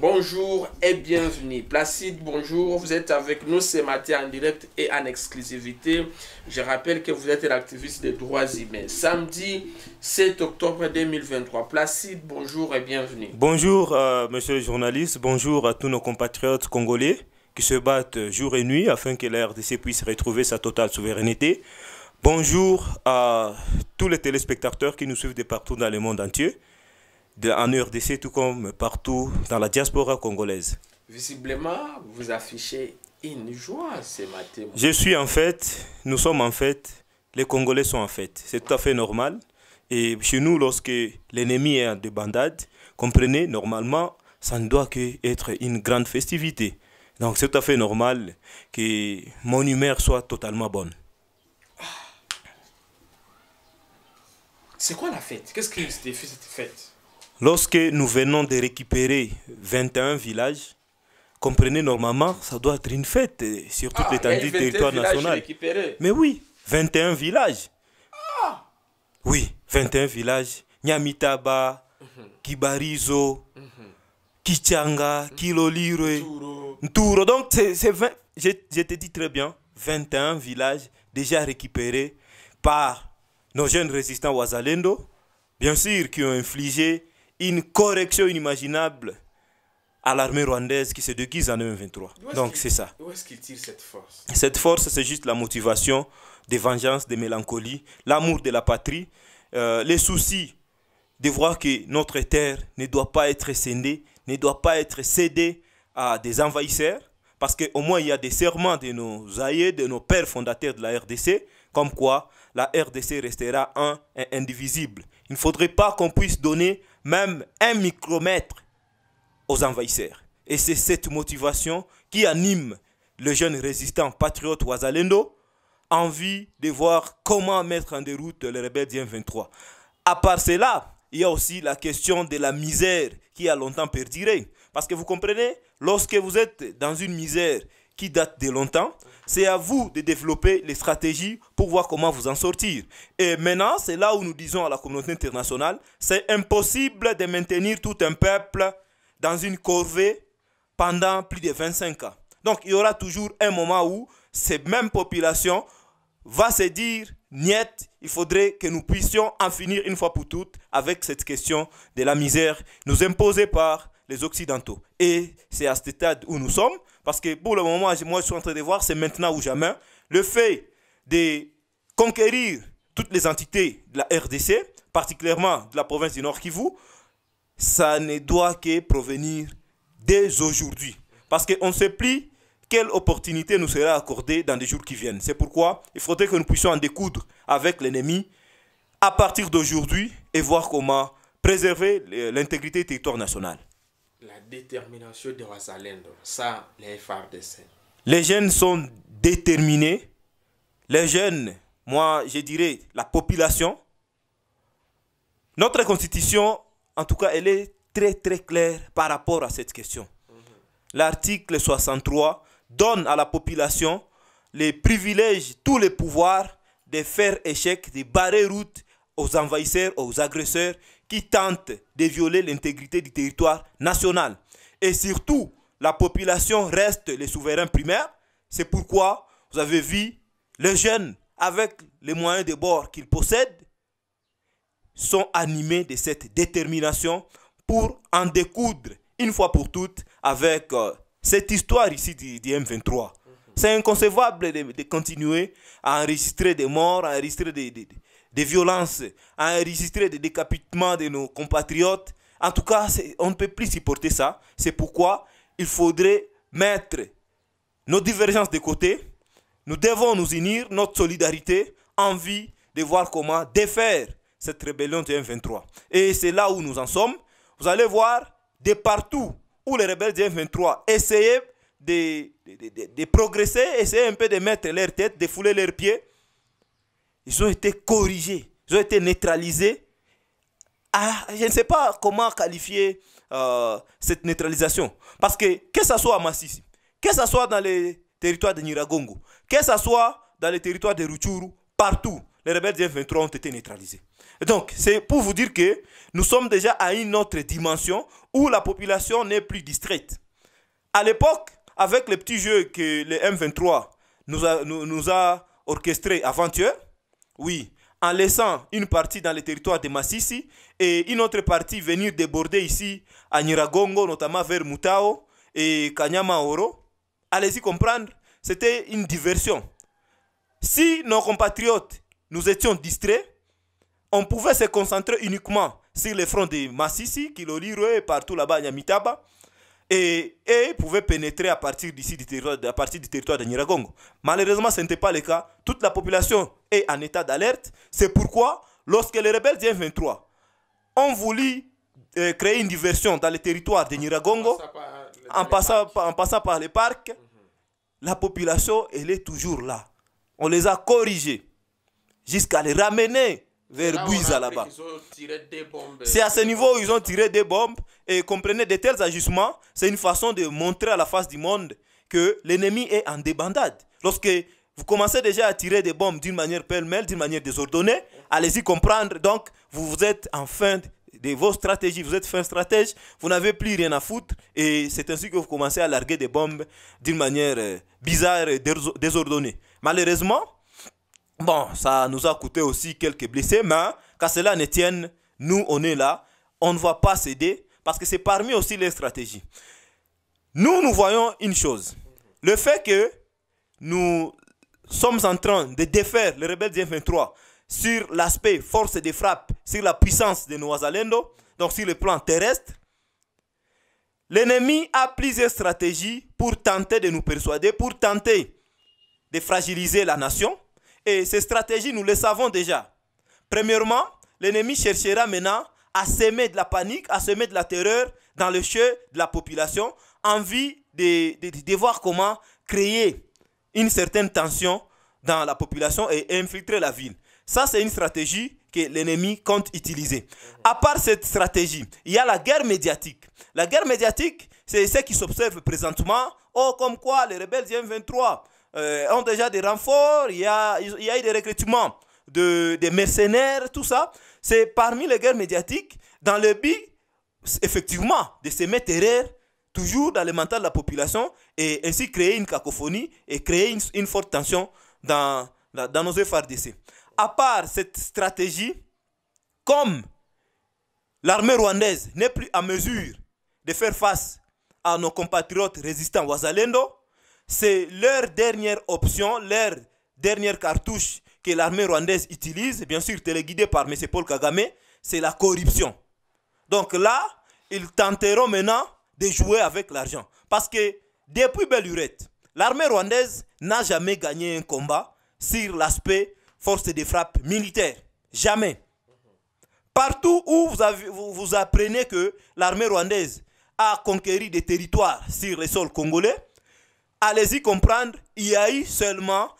bonjour et bienvenue. Placide, bonjour. Vous êtes avec nous ce matin en direct et en exclusivité. Je rappelle que vous êtes l'activiste des droits humains. Samedi 7 octobre 2023. Placide, bonjour et bienvenue. Bonjour, euh, monsieur le journaliste. Bonjour à tous nos compatriotes congolais qui se battent jour et nuit afin que la RDC puisse retrouver sa totale souveraineté. Bonjour à tous les téléspectateurs qui nous suivent de partout dans le monde entier en URDC, tout comme partout dans la diaspora congolaise. Visiblement, vous affichez une joie ce matin. Je suis en fait nous sommes en fait les Congolais sont en fait C'est tout à fait normal. Et chez nous, lorsque l'ennemi est de bandade, comprenez, normalement, ça ne doit qu'être une grande festivité. Donc c'est tout à fait normal que mon humeur soit totalement bonne. Ah. C'est quoi la fête Qu'est-ce qui c'était cette fête Lorsque nous venons de récupérer 21 villages, comprenez normalement, ça doit être une fête euh, sur tout ah, l'étendue du territoire national. Mais oui, 21 villages. Oui, 21 villages. Nyamitaba, mhm. Kibarizo, mhm. Kichanga, mhm. Kiloliru, Nturo. Donc, c'est Je, te dis très bien, 21 villages déjà récupérés par nos jeunes résistants Wazalendo, bien sûr, qui ont infligé une correction inimaginable à l'armée rwandaise qui se déguise en 2023. Donc c'est ça. Où est-ce qu'il tire cette force Cette force, c'est juste la motivation des vengeances, des mélancolies, l'amour de la patrie, euh, les soucis de voir que notre terre ne doit pas être scindée, ne doit pas être cédée à des envahisseurs, parce qu'au moins il y a des serments de nos aïeux, de nos pères fondateurs de la RDC, comme quoi la RDC restera un et indivisible. Il ne faudrait pas qu'on puisse donner même un micromètre aux envahisseurs. Et c'est cette motivation qui anime le jeune résistant patriote Ouazalendo, envie de voir comment mettre en déroute les rebelles 23 À part cela, il y a aussi la question de la misère qui a longtemps perduré. Parce que vous comprenez, lorsque vous êtes dans une misère qui date de longtemps. C'est à vous de développer les stratégies pour voir comment vous en sortir. Et maintenant, c'est là où nous disons à la communauté internationale, c'est impossible de maintenir tout un peuple dans une corvée pendant plus de 25 ans. Donc il y aura toujours un moment où ces mêmes populations vont se dire, niet, il faudrait que nous puissions en finir une fois pour toutes avec cette question de la misère nous imposée par les Occidentaux. Et c'est à cet état où nous sommes. Parce que pour le moment, moi, je suis en train de voir, c'est maintenant ou jamais, le fait de conquérir toutes les entités de la RDC, particulièrement de la province du Nord Kivu, ça ne doit que provenir dès aujourd'hui. Parce qu'on ne sait plus quelle opportunité nous sera accordée dans les jours qui viennent. C'est pourquoi il faudrait que nous puissions en découdre avec l'ennemi à partir d'aujourd'hui et voir comment préserver l'intégrité du territoire national la détermination de Wazalendo, ça, les scène. Les jeunes sont déterminés. Les jeunes, moi, je dirais la population. Notre constitution, en tout cas, elle est très très claire par rapport à cette question. Mhm. L'article 63 donne à la population les privilèges, tous les pouvoirs de faire échec, de barrer route aux envahisseurs, aux agresseurs qui tentent de violer l'intégrité du territoire national. Et surtout, la population reste les souverains primaires. C'est pourquoi vous avez vu les jeunes, avec les moyens de bord qu'ils possèdent, sont animés de cette détermination pour en découdre une fois pour toutes avec euh, cette histoire ici du, M23. Mhm. C'est inconcevable de, continuer à enregistrer des morts, à enregistrer des, des violences, à enregistrer des décapitements de nos compatriotes. En tout cas, on ne peut plus supporter ça. C'est pourquoi il faudrait mettre nos divergences de côté. Nous devons nous unir, notre solidarité, envie de voir comment défaire cette rébellion du M23. Et c'est là où nous en sommes. Vous allez voir, de partout où les rebelles du M23 essayaient de, de, de, de, progresser, essayaient un peu de mettre leur tête, de fouler leurs pieds ils ont été corrigés, ils ont été neutralisés. Ah, je ne sais pas comment qualifier euh, cette neutralisation. Parce que, que ce soit à Massis, que ce soit dans les territoires de Niragongo, que ce soit dans les territoires de Ruchuru, partout, les rebelles du m 23 ont été neutralisés. donc, c'est pour vous dire que nous sommes déjà à une autre dimension où la population n'est plus distraite. À l'époque, avec les petits jeux que le M23 nous a, nous, a orchestrés avant-hier, oui, en laissant une partie dans le territoire de Massissi et une autre partie venir déborder ici à Niragongo, notamment vers Mutao et Kanyama Allez-y comprendre, c'était une diversion. Si nos compatriotes nous étions distraits, on pouvait se concentrer uniquement sur le front de Massissi, qui et partout là-bas à Nyamitaba et, et pouvaient pénétrer à partir d'ici, du territoire, à du territoire de Niragongo. Malheureusement, ce n'était pas le cas. Toute la population est en état d'alerte. C'est pourquoi, lorsque les rebelles du 23 ont voulu euh, créer une diversion dans le territoire de Niragongo, en passant par, en passant par les parcs, mhm. la population, elle est toujours là. On les a corrigés jusqu'à les ramener vers là-bas. C'est à ce niveau où ils ont tiré des bombes et comprenez de tels ajustements, c'est une façon de montrer à la face du monde que l'ennemi est en débandade. Lorsque vous commencez déjà à tirer des bombes d'une manière pêle-mêle, d'une manière désordonnée, allez-y comprendre. Donc, vous, vous êtes en fin de, de vos stratégies, vous êtes fin stratège, vous n'avez plus rien à foutre et c'est ainsi que vous commencez à larguer des bombes d'une manière euh, bizarre et désordonnée. Malheureusement, Bon, ça nous a coûté aussi quelques blessés, mais qu'à cela ne tienne, nous, on est là. On ne va pas céder parce que c'est parmi aussi les stratégies. Nous, nous voyons une chose. Le fait que nous sommes en train de défaire le rebelles du 23 sur l'aspect force des frappes, sur la puissance de Noazalendo, donc sur le plan terrestre, l'ennemi a plusieurs stratégies pour tenter de nous persuader, pour tenter de fragiliser la nation. Et ces stratégies, nous les savons déjà. Premièrement, l'ennemi cherchera maintenant à semer de la panique, à semer de la terreur dans le cœur de la population, envie de, de, de voir comment créer une certaine tension dans la population et infiltrer la ville. Ça, c'est une stratégie que l'ennemi compte utiliser. À part cette stratégie, il y a la guerre médiatique. La guerre médiatique, c'est ce qui s'observe présentement. Oh, comme quoi les rebelles du M23 euh, ont déjà des renforts, il y a, il y eu des recrutements de, des mercenaires, tout ça. C'est parmi les guerres médiatiques, dans le but, effectivement, de mettre erreur toujours dans le mental de la population et ainsi créer une cacophonie et créer une, forte tension dans, dans nos FRDC. À part cette stratégie, comme l'armée rwandaise n'est plus à mesure de faire face à nos compatriotes résistants Wazalendo, c'est leur dernière option, leur dernière cartouche que l'armée rwandaise utilise, bien sûr téléguidée par M. Paul Kagame, c'est la corruption. Donc là, ils tenteront maintenant de jouer avec l'argent. Parce que depuis Bellurette, l'armée rwandaise n'a jamais gagné un combat sur l'aspect force de frappe militaire. Jamais. Partout où vous, vous, apprenez que l'armée rwandaise a conquéri des territoires sur les sols congolais, allez-y comprendre, il y a eu seulement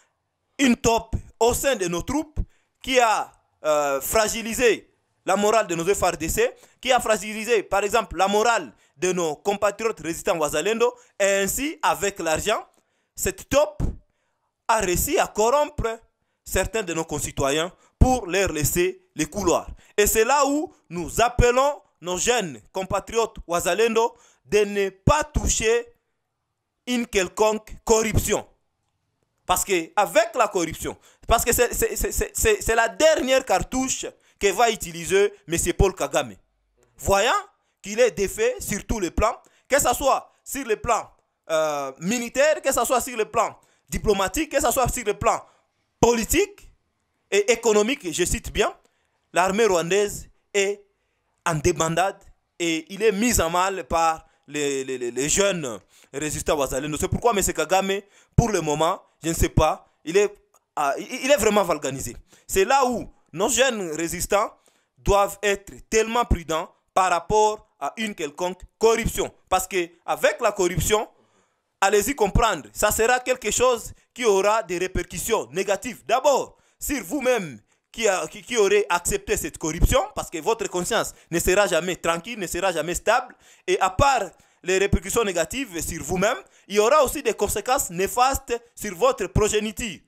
une top au sein de nos troupes qui a euh, fragilisé la morale de nos FRDC, qui a fragilisé par exemple la morale de nos compatriotes résistants Wazalendo, et ainsi avec l'argent, cette top a réussi à corrompre certains de nos concitoyens pour leur laisser les couloirs. Et c'est là où nous appelons nos jeunes compatriotes Wazalendo de ne pas toucher une quelconque corruption. Parce que avec la corruption, parce que c'est la dernière cartouche que va utiliser M. Paul Kagame. Voyant qu'il est défait sur tous les plans, que ce soit sur le plan euh, militaire, que ce soit sur le plan diplomatique, que ce soit sur le plan politique et économique, je cite bien, l'armée rwandaise est en débandade et il est mis en mal par les, les, les jeunes résistant à C'est pourquoi M. Kagame, pour le moment, je ne sais pas, il est, ah, il est vraiment valganisé. C'est là où nos jeunes résistants doivent être tellement prudents par rapport à une quelconque corruption. Parce que avec la corruption, allez-y comprendre, ça sera quelque chose qui aura des répercussions négatives. D'abord, sur vous-même qui, a, qui, qui aurez accepté cette corruption, parce que votre conscience ne sera jamais tranquille, ne sera jamais stable. Et à part les répercussions négatives sur vous-même, il y aura aussi des conséquences néfastes sur votre progéniture.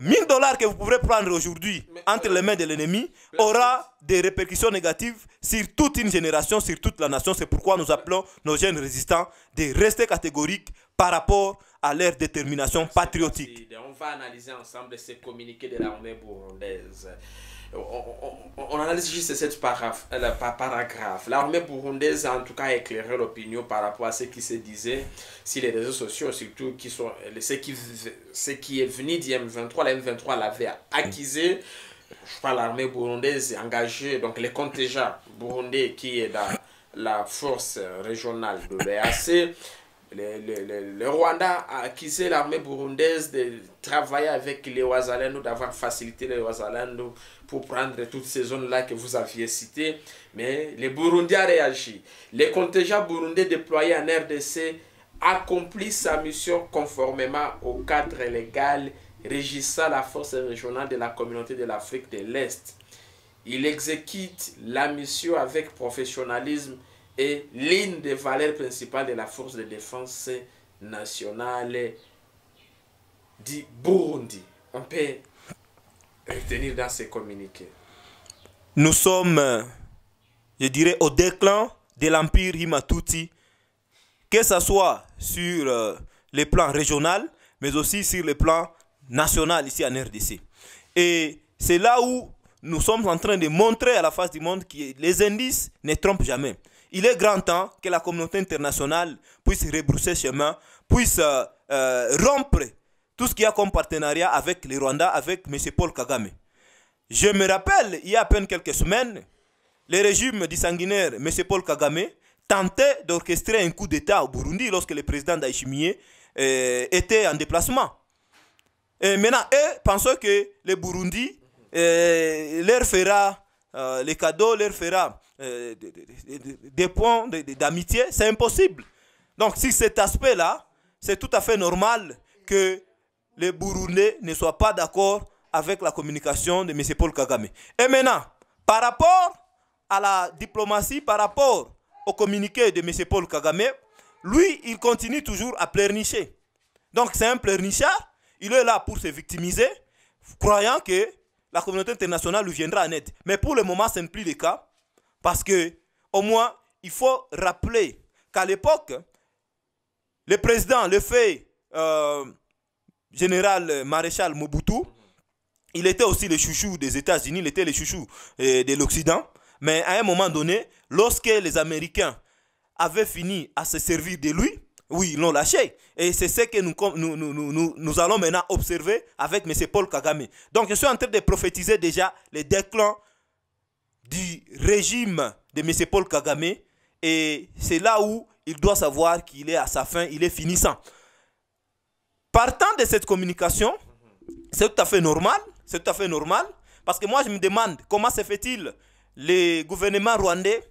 1000 dollars que vous pourrez prendre aujourd'hui entre les mains de l'ennemi aura des répercussions négatives sur toute une génération, sur toute la nation. C'est pourquoi nous appelons nos jeunes résistants de rester catégoriques par rapport à leur détermination patriotique. On va analyser ensemble ces communiqués de l'armée burundaise on, analyse juste cette paragraphe, paragraphe. L'armée burundaise a en tout cas éclairé l'opinion par rapport à ce qui se disait sur les réseaux sociaux, surtout qui sont, ce, qui, ce qui est venu du M23. La M23 l'avait acquisé Je parle l'armée burundaise engagée, donc les contingents burundais qui est dans la force régionale de l'ac le, Rwanda a accusé l'armée burundaise de travailler avec les Ouazalendo, d'avoir facilité les Ouazalendo pour prendre toutes ces zones-là que vous aviez citées. Mais les Burundi a réagi. Les contingents burundais déployés en RDC accomplissent sa mission conformément au cadre légal régissant la force régionale de la communauté de l'Afrique de l'Est. Il exécute la mission avec professionnalisme et l'une des valeurs principales de la force de défense nationale du Burundi. On peut retenir dans ces communiqués. Nous sommes, je dirais, au déclin de l'empire Himatuti, que ce soit sur euh, le plan régional, mais aussi sur le plan national ici en RDC. Et c'est là où nous sommes en train de montrer à la face du monde que les indices ne trompent jamais. Il est grand temps que la communauté internationale puisse rebrousser chemin, puisse euh, euh, rompre tout ce qu'il y a comme partenariat avec les Rwandais, avec M. Paul Kagame. Je me rappelle, il y a à peine quelques semaines, le régime du sanguinaire M. Paul Kagame tentait d'orchestrer un coup d'État au Burundi lorsque le président d'Aishimie euh, était en déplacement. Et maintenant, eux pensent que le Burundi leur fera les cadeaux, leur fera euh, des, points d'amitié, c'est impossible. Donc si cet aspect-là, c'est tout à fait normal que les Burundais ne soient pas d'accord avec la communication de M. Paul Kagame. Et maintenant, par rapport à la diplomatie, par rapport au communiqué de M. Paul Kagame, lui, il continue toujours à pleurnicher. Donc c'est un pleurnichard, il est là pour se victimiser, croyant que la communauté internationale lui viendra en aide. Mais pour le moment, ce n'est plus le cas. Parce que, au moins, il faut rappeler qu'à l'époque, le président, le fait euh, général euh, maréchal Mobutu, il était aussi le chouchou des États-Unis, il était le chouchou euh, de l'Occident. Mais à un moment donné, lorsque les Américains avaient fini à se servir de lui, oui, ils l'ont lâché. Et c'est ce que nous, nous, nous, nous, allons maintenant observer avec M. Paul Kagame. Donc, je suis en train de prophétiser déjà les déclins du régime de M. Paul Kagame. Et c'est là où il doit savoir qu'il est à sa fin, il est finissant. Partant de cette communication, c'est tout à fait normal, c'est tout à fait normal, parce que moi je me demande comment se fait-il le gouvernement rwandais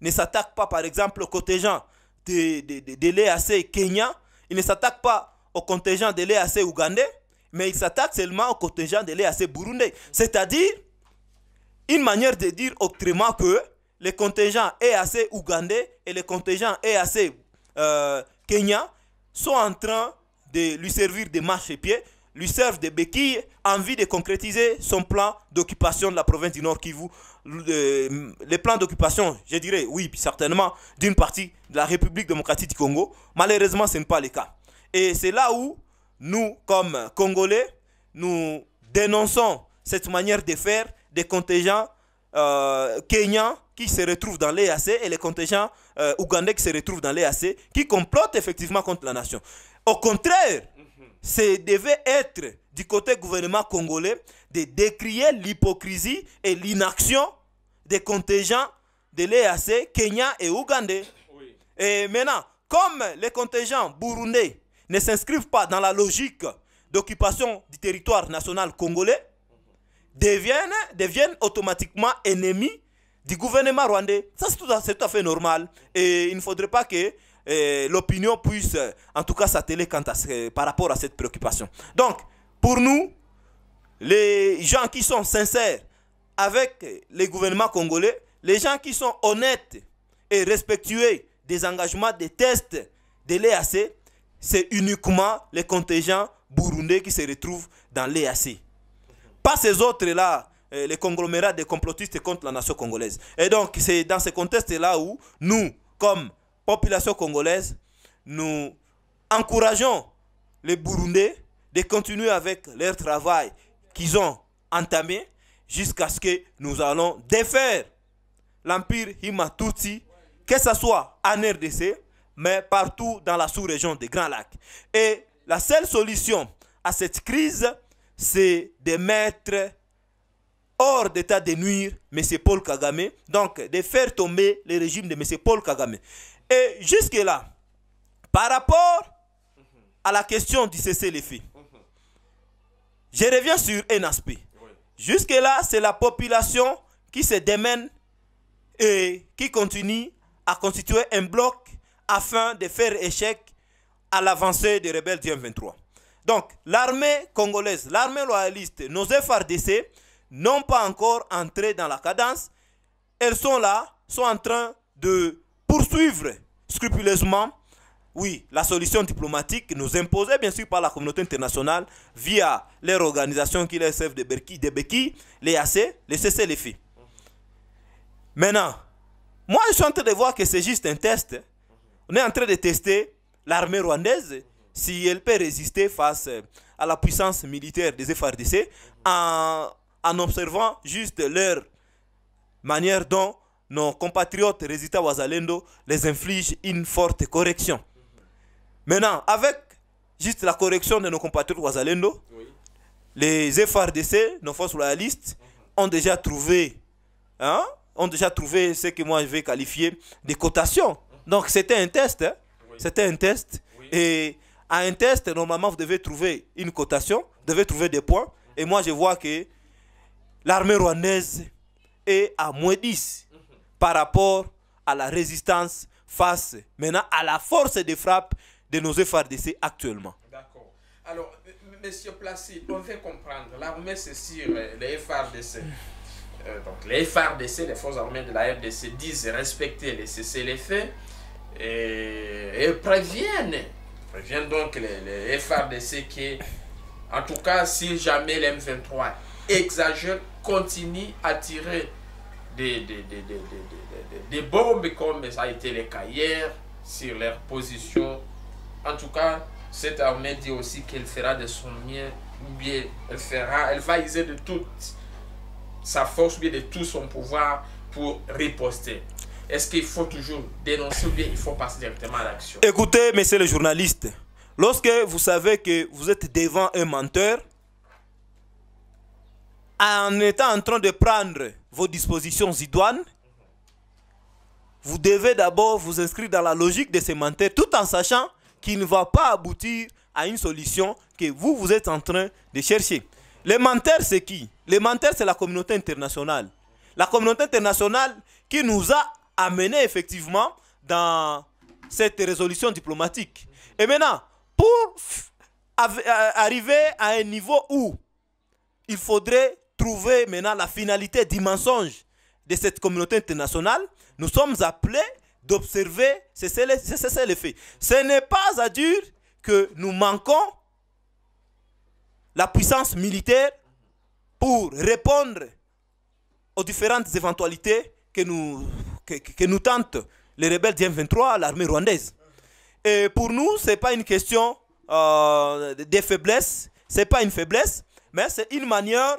ne s'attaque pas par exemple au contingent de, de, de, de l'EAC Kenya, il ne s'attaque pas au contingent de l'EAC Ougandais, mais il s'attaque seulement au contingent de l'EAC Burundais. C'est-à-dire une manière de dire autrement que les contingents EAC ougandais et les contingents EAC euh, kenya sont en train de lui servir de marche-pied, lui servent de béquille envie de concrétiser son plan d'occupation de la province du Nord Kivu. Le, euh, le plan d'occupation, je dirais, oui, certainement, d'une partie de la République démocratique du Congo. Malheureusement, ce n'est pas le cas. Et c'est là où nous, comme Congolais, nous dénonçons cette manière de faire des contingents euh, kenyans qui se retrouvent dans l'EAC et les contingents euh, ougandais qui se retrouvent dans l'EAC, qui complotent effectivement contre la nation. Au contraire, c'est devait être du côté gouvernement congolais de décrier l'hypocrisie et l'inaction des contingents de l'EAC, Kenya et Ougandais. Et maintenant, comme les contingents burundais ne s'inscrivent pas dans la logique d'occupation du territoire national congolais, deviennent, deviennent automatiquement ennemis du gouvernement rwandais. Ça, c'est tout, à fait normal. Et il ne faudrait pas que eh, l'opinion puisse, en tout cas, s'atteler par rapport à cette préoccupation. Donc, pour nous, les gens qui sont sincères avec les gouvernements congolais, les gens qui sont honnêtes et respectueux des engagements des tests de l'EAC, c'est uniquement les contingents burundais qui se retrouvent dans l'EAC. Pas ces autres-là, euh, les conglomérats des complotistes contre la nation congolaise. Et donc, c'est dans ce contexte-là où nous, comme population congolaise, nous encourageons les Burundais de continuer avec leur travail qu'ils ont entamé jusqu'à ce que nous allons défaire l'empire Himatuti, que ce soit en RDC, mais partout dans la sous-région des Grands Lacs. Et la seule solution à cette crise, c'est de mettre hors d'état de nuire M. Paul Kagame, donc de faire tomber le régime de M. Paul Kagame. Et jusque-là, par rapport à la question du cessez les filles, je reviens sur un aspect. Jusque-là, c'est la population qui se démène et qui continue à constituer un bloc afin de faire échec à l'avancée des rebelles du M23. Donc, l'armée congolaise, l'armée loyaliste, nos FRDC n'ont pas encore entré dans la cadence. Elles sont là, sont en train de poursuivre scrupuleusement, oui, la solution diplomatique nous imposée bien sûr par la communauté internationale via les organisations qui les servent de béquilles, de les AC, les CC, les Maintenant, moi je suis en train de voir que c'est juste un test. On est en train de tester l'armée rwandaise si elle peut résister face euh, à la puissance militaire des FRDC en, en observant juste leur manière dont nos compatriotes à Wazalendo les infligent une forte correction. Maintenant, avec juste la correction de nos compatriotes Wazalendo, les FRDC, nos forces royalistes, mhm. ont déjà trouvé, hein, ont déjà trouvé ce que moi je vais qualifier de cotation. Mhm. Donc c'était un test, hein. c'était un test. Et à un test, normalement, vous devez trouver une cotation, vous devez trouver des points. Et moi, je vois que l'armée rwandaise est à moins 10 par rapport à la résistance face maintenant à la force de frappe de nos FRDC actuellement. D'accord. Alors, Monsieur Placide, on veut comprendre, l'armée c'est sur euh, les FRDC. Euh, donc les FRDC, les forces armées de la RDC, disent respecter les cessez les faits et, préviennent prévient donc les, les, qui, en tout cas, si jamais les 23 exagère, continue à tirer des, des, des, bombes comme ça a été le cas hier sur leur position. En tout cas, cette armée dit aussi qu'elle fera de son mieux, ou bien elle, fera, elle va user de toute sa force, bien de tout son pouvoir pour riposter. Est-ce qu'il faut toujours dénoncer ou bien il faut passer directement à l'action Écoutez, messieurs les journalistes, lorsque vous savez que vous êtes devant un menteur, en étant en train de prendre vos dispositions idoines, vous devez d'abord vous inscrire dans la logique de ces menteur tout en sachant qu'il ne va pas aboutir à une solution que vous, vous êtes en train de chercher. Les menteurs, c'est qui Les menteurs, c'est la communauté internationale. La communauté internationale qui nous a amené effectivement dans cette résolution diplomatique. Et maintenant, pour euh, arriver à un niveau où il faudrait trouver maintenant la finalité du mensonge de cette communauté internationale, nous sommes appelés d'observer c'est le fait. Ce n'est pas à dire que nous manquons la puissance militaire pour répondre aux différentes éventualités que nous que, nous tentent les rebelles du M23, l'armée rwandaise. Et pour nous, ce n'est pas une question euh, de faiblesse, ce n'est pas une faiblesse, mais c'est une manière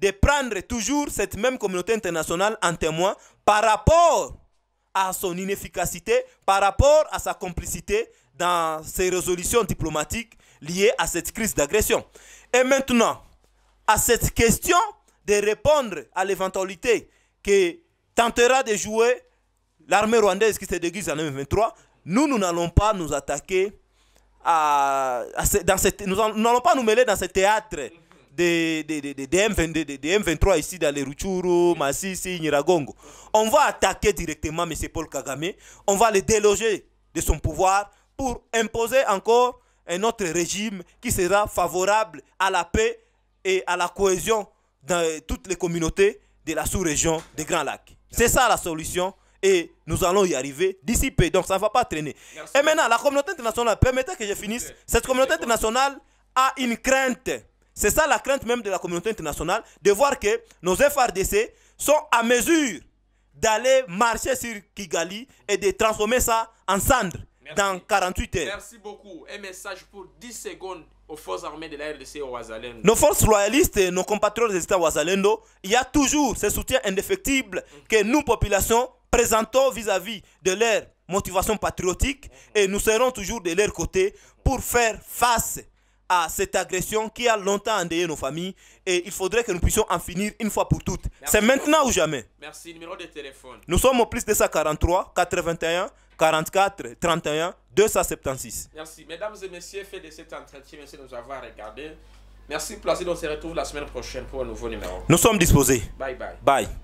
de prendre toujours cette même communauté internationale en témoin par rapport à son inefficacité, par rapport à sa complicité dans ses résolutions diplomatiques liées à cette crise d'agression. Et maintenant, à cette question de répondre à l'éventualité que tentera de jouer l'armée rwandaise qui se déguise en M23, nous, nous n'allons pas nous attaquer à, dans cette, nous n'allons pas nous mêler dans ce théâtre des, m 23 ici dans les Ruchuru, Massisi, Niragongo. On va attaquer directement M. Paul Kagame, on va le déloger de son pouvoir pour imposer encore un autre régime qui sera favorable à la paix et à la cohésion dans toutes les communautés de la sous-région des Grands Lacs. C'est ça la solution et nous allons y arriver d'ici peu. Donc ça ne va pas traîner. Et maintenant, la communauté internationale, permettez que je finisse, cette communauté internationale a une crainte. C'est ça la crainte même de la communauté internationale, de voir que nos FRDC sont à mesure d'aller marcher sur Kigali et de transformer ça en cendre dans 48 heures. Merci beaucoup. Un message pour 10 secondes aux forces armées de la RDC au Wazalendo. Nos forces royalistes et nos compatriotes des États Wazalendo, il y a toujours ce soutien indéfectible que nous, population, présentons vis-à-vis de leur motivation patriotique et nous serons toujours de leur côté pour faire face à cette agression qui a longtemps endeuillé nos familles et il faudrait que nous puissions en finir une fois pour toutes. C'est maintenant ou jamais. Merci. Numéro de téléphone. Nous sommes au plus 243 81 44 31 276. Merci. Mesdames et messieurs, faites de cet entretien. Merci de nous avoir regardé. Merci, Placide. On se retrouve la semaine prochaine pour un nouveau numéro. Nous sommes disposés. Bye bye. Bye.